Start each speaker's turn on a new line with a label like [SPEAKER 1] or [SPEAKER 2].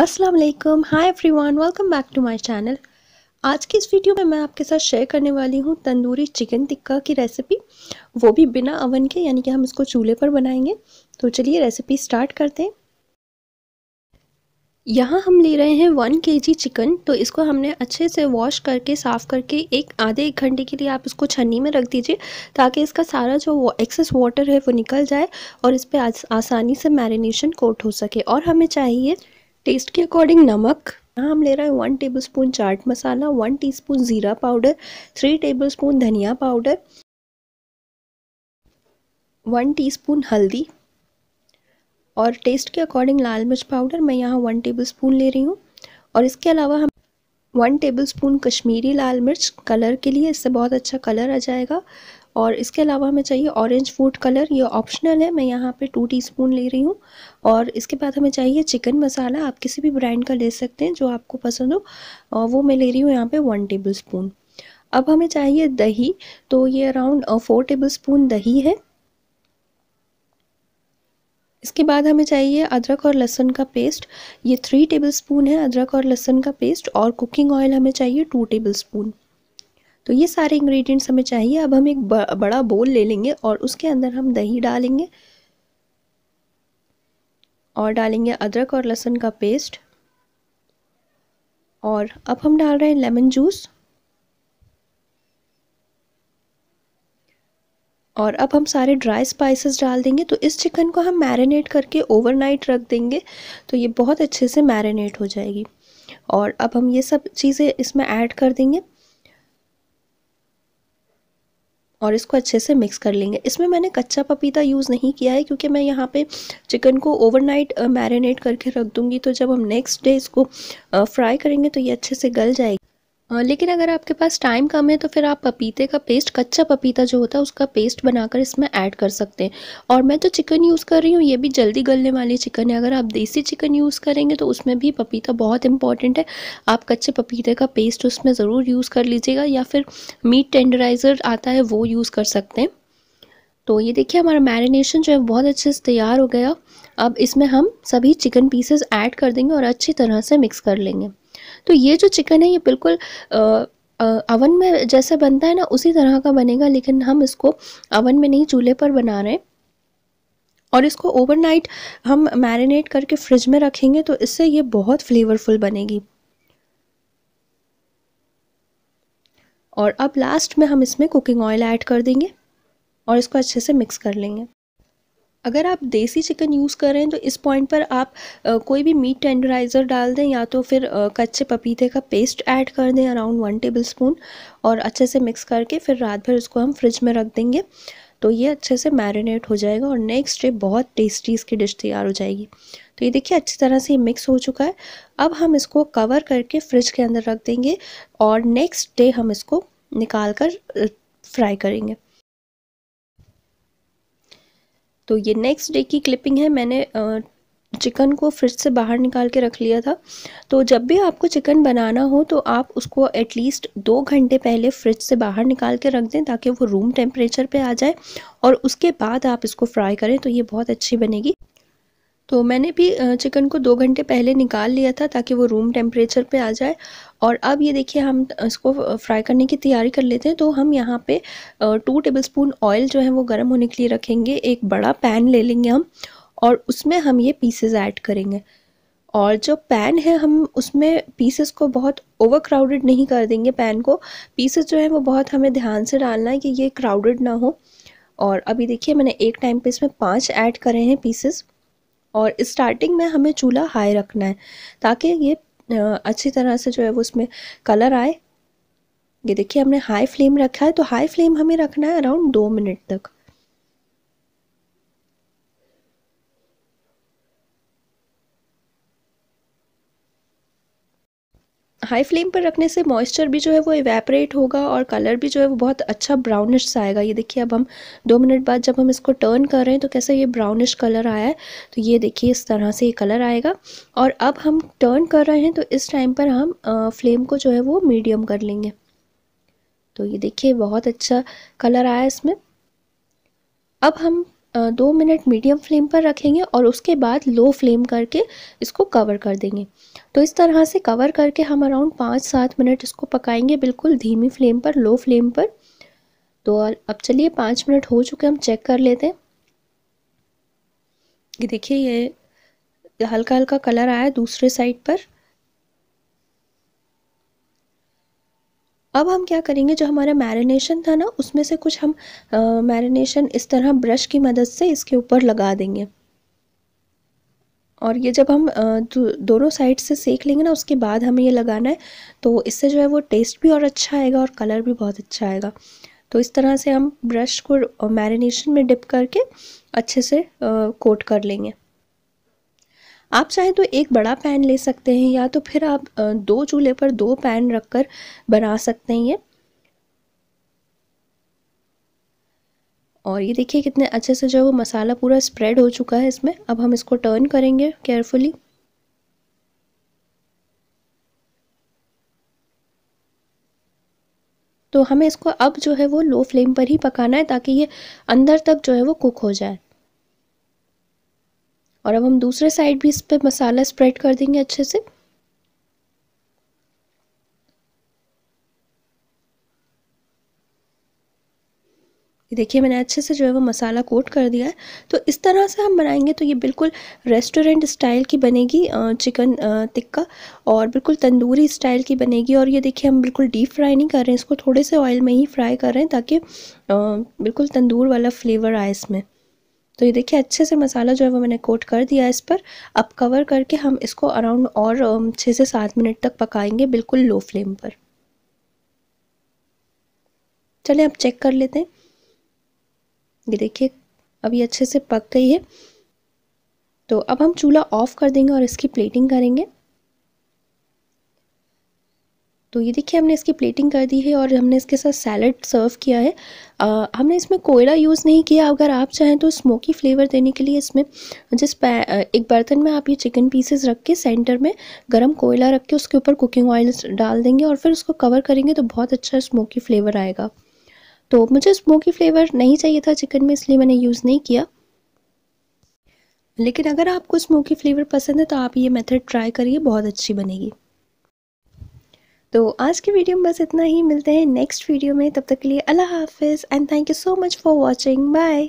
[SPEAKER 1] असलकम hi everyone welcome back to my channel आज की इस वीडियो में मैं आपके साथ शेयर करने वाली हूँ तंदूरी चिकन टिक्का की रेसिपी वो भी बिना अवन के यानी कि हम इसको चूल्हे पर बनाएंगे तो चलिए रेसिपी स्टार्ट करते हैं यहाँ हम ले रहे हैं वन के जी चिकन तो इसको हमने अच्छे से वॉश करके साफ़ करके एक आधे एक घंटे के लिए आप इसको छन्नी में रख दीजिए ताकि इसका सारा जो एक्सेस वाटर है वो निकल जाए और इस पर आसानी से मैरिनेशन कोट हो सके और हमें चाहिए टेस्ट के अकॉर्डिंग नमक यहाँ हम ले रहे हैं one tablespoon chaat masala one spoon ज़ीरा पाउडर थ्री टेबल स्पून धनिया पाउडर वन टीस्पून हल्दी और टेस्ट के अकॉर्डिंग लाल मिर्च पाउडर मैं यहाँ वन टेबल स्पून ले रही हूँ और इसके अलावा हम वन टेबल स्पून कश्मीरी लाल मिर्च कलर के लिए इससे बहुत अच्छा कलर आ जाएगा और इसके अलावा हमें चाहिए ऑरेंज फूड कलर ये ऑप्शनल है मैं यहाँ पे टू टीस्पून ले रही हूँ और इसके बाद हमें चाहिए चिकन मसाला आप किसी भी ब्रांड का ले सकते हैं जो आपको पसंद हो वो मैं ले रही हूँ यहाँ पर वन टेबल स्पून अब हमें चाहिए दही तो ये अराउंड फोर टेबल स्पून दही है इसके बाद हमें चाहिए अदरक और लहसुन का पेस्ट ये थ्री टेबल स्पून है अदरक और लहसुन का पेस्ट और कुकिंग ऑयल हमें चाहिए टू टेबल स्पून तो ये सारे इंग्रेडिएंट्स हमें चाहिए अब हम एक बड़ा बोल ले लेंगे और उसके अंदर हम दही डालेंगे और डालेंगे अदरक और लहसुन का पेस्ट और अब हम डाल रहे हैं लेमन जूस और अब हम सारे ड्राई स्पाइसेस डाल देंगे तो इस चिकन को हम मैरिनेट करके ओवरनाइट रख देंगे तो ये बहुत अच्छे से मैरिनेट हो जाएगी और अब हम ये सब चीज़ें इसमें ऐड कर देंगे और इसको अच्छे से मिक्स कर लेंगे इसमें मैंने कच्चा पपीता यूज़ नहीं किया है क्योंकि मैं यहाँ पे चिकन को ओवरनाइट मैरिनेट करके रख दूँगी तो जब हम नेक्स्ट डे इसको फ्राई करेंगे तो ये अच्छे से गल जाएगी लेकिन अगर आपके पास टाइम कम है तो फिर आप पपीते का पेस्ट कच्चा पपीता जो होता है उसका पेस्ट बनाकर इसमें ऐड कर सकते हैं और मैं तो चिकन यूज़ कर रही हूँ ये भी जल्दी गलने वाली चिकन है अगर आप देसी चिकन यूज़ करेंगे तो उसमें भी पपीता बहुत इंपॉर्टेंट है आप कच्चे पपीते का पेस्ट उसमें ज़रूर यूज़ कर लीजिएगा या फिर मीट टेंडराइज़र आता है वो यूज़ कर सकते हैं तो ये देखिए हमारा मैरिनेशन जो है बहुत अच्छे से तैयार हो गया अब इसमें हम सभी चिकन पीसेस ऐड कर देंगे और अच्छी तरह से मिक्स कर लेंगे तो ये जो चिकन है ये बिल्कुल अवन में जैसे बनता है ना उसी तरह का बनेगा लेकिन हम इसको अवन में नहीं चूल्हे पर बना रहे हैं और इसको ओवरनाइट हम मैरिनेट करके फ्रिज में रखेंगे तो इससे ये बहुत फ्लेवरफुल बनेगी और अब लास्ट में हम इसमें कुकिंग ऑयल ऐड कर देंगे और इसको अच्छे से मिक्स कर लेंगे अगर आप देसी चिकन यूज़ कर रहे हैं तो इस पॉइंट पर आप आ, कोई भी मीट टेंडराइज़र डाल दें या तो फिर आ, कच्चे पपीते का पेस्ट ऐड कर दें अराउंड वन टेबल स्पून और अच्छे से मिक्स करके फिर रात भर इसको हम फ्रिज में रख देंगे तो ये अच्छे से मैरिनेट हो जाएगा और नेक्स्ट डे बहुत टेस्टी इसकी डिश तैयार हो जाएगी तो ये देखिए अच्छी तरह से ये मिक्स हो चुका है अब हम इसको कवर करके फ्रिज के अंदर रख देंगे और नेक्स्ट डे हम इसको निकाल कर फ्राई करेंगे तो ये नेक्स्ट डे की क्लिपिंग है मैंने चिकन को फ्रिज से बाहर निकाल के रख लिया था तो जब भी आपको चिकन बनाना हो तो आप उसको एटलीस्ट दो घंटे पहले फ्रिज से बाहर निकाल के रख दें ताकि वो रूम टेम्परेचर पे आ जाए और उसके बाद आप इसको फ्राई करें तो ये बहुत अच्छी बनेगी तो मैंने भी चिकन को दो घंटे पहले निकाल लिया था ताकि वो रूम टेम्परेचर पे आ जाए और अब ये देखिए हम इसको फ्राई करने की तैयारी कर लेते हैं तो हम यहाँ पे टू टेबलस्पून ऑयल जो है वो गर्म होने के लिए रखेंगे एक बड़ा पैन ले लेंगे हम और उसमें हम ये पीसेस ऐड करेंगे और जो पैन है हम उसमें पीसेस को बहुत ओवर क्राउडेड नहीं कर देंगे पैन को पीसेस जो है वो बहुत हमें ध्यान से डालना है कि ये क्राउडेड ना हो और अभी देखिए मैंने एक टाइम पे इसमें पाँच ऐड करे हैं पीसेस और स्टार्टिंग में हमें चूल्हा हाई रखना है ताकि ये अच्छी तरह से जो है वो उसमें कलर आए ये देखिए हमने हाई फ्लेम रखा है तो हाई फ्लेम हमें रखना है अराउंड दो मिनट तक हाई फ्लेम पर रखने से मॉइस्चर भी जो है वो इवेपरेट होगा और कलर भी जो है वो बहुत अच्छा ब्राउनिश सा आएगा ये देखिए अब हम दो मिनट बाद जब हम इसको टर्न कर रहे हैं तो कैसा ये ब्राउनिश कलर आया है तो ये देखिए इस तरह से ये कलर आएगा और अब हम टर्न कर रहे हैं तो इस टाइम पर हम फ्लेम को जो है वो मीडियम कर लेंगे तो ये देखिए बहुत अच्छा कलर आया इसमें अब हम दो मिनट मीडियम फ्लेम पर रखेंगे और उसके बाद लो फ्लेम करके इसको कवर कर देंगे तो इस तरह से कवर करके हम अराउंड पाँच सात मिनट इसको पकाएंगे बिल्कुल धीमी फ्लेम पर लो फ्लेम पर तो अब चलिए पाँच मिनट हो चुके हम चेक कर लेते हैं ये देखिए ये हल्का हल्का कलर आया दूसरे साइड पर अब हम क्या करेंगे जो हमारा मैरिनेशन था ना उसमें से कुछ हम मैरिनेशन इस तरह ब्रश की मदद से इसके ऊपर लगा देंगे और ये जब हम दोनों साइड से सेक लेंगे ना उसके बाद हमें ये लगाना है तो इससे जो है वो टेस्ट भी और अच्छा आएगा और कलर भी बहुत अच्छा आएगा तो इस तरह से हम ब्रश को मैरिनेशन में डिप करके अच्छे से कोट कर लेंगे आप चाहे तो एक बड़ा पैन ले सकते हैं या तो फिर आप दो चूल्हे पर दो पैन रख कर बना सकते हैं ये और ये देखिए कितने अच्छे से जो वो मसाला पूरा स्प्रेड हो चुका है इसमें अब हम इसको टर्न करेंगे केयरफुली तो हमें इसको अब जो है वो लो फ्लेम पर ही पकाना है ताकि ये अंदर तक जो है वो कुक हो जाए और अब हम दूसरे साइड भी इस पर मसाला स्प्रेड कर देंगे अच्छे से देखिए मैंने अच्छे से जो है वो मसाला कोट कर दिया है तो इस तरह से हम बनाएंगे तो ये बिल्कुल रेस्टोरेंट स्टाइल की बनेगी चिकन टिक्का और बिल्कुल तंदूरी स्टाइल की बनेगी और ये देखिए हम बिल्कुल डीप फ्राई नहीं कर रहे हैं इसको थोड़े से ऑयल में ही फ्राई कर रहे हैं ताकि बिल्कुल तंदूर वाला फ्लेवर आए इसमें तो ये देखिए अच्छे से मसाला जो है वो मैंने कोट कर दिया है इस पर अब कवर करके हम इसको अराउंड और छः से सात मिनट तक पकाएंगे बिल्कुल लो फ्लेम पर चलें अब चेक कर लेते हैं ये देखिए अब ये अच्छे से पक गई है तो अब हम चूल्हा ऑफ़ कर देंगे और इसकी प्लेटिंग करेंगे तो ये देखिए हमने इसकी प्लेटिंग कर दी है और हमने इसके साथ सैलड सर्व किया है आ, हमने इसमें कोयला यूज़ नहीं किया अगर आप चाहें तो स्मोकी फ्लेवर देने के लिए इसमें जिस एक बर्तन में आप ये चिकन पीसेस रख के सेंटर में गरम कोयला रख के उसके ऊपर कुकिंग ऑयल डाल देंगे और फिर उसको कवर करेंगे तो बहुत अच्छा स्मोकी फ्लेवर आएगा तो मुझे स्मोकी फ्लेवर नहीं चाहिए था चिकन में इसलिए मैंने यूज़ नहीं किया लेकिन अगर आपको स्मोकी फ्लेवर पसंद है तो आप ये मेथड ट्राई करिए बहुत अच्छी बनेगी तो आज के वीडियो में बस इतना ही मिलते हैं नेक्स्ट वीडियो में तब तक के लिए अल्लाह हाफिज़ and thank you so much for watching bye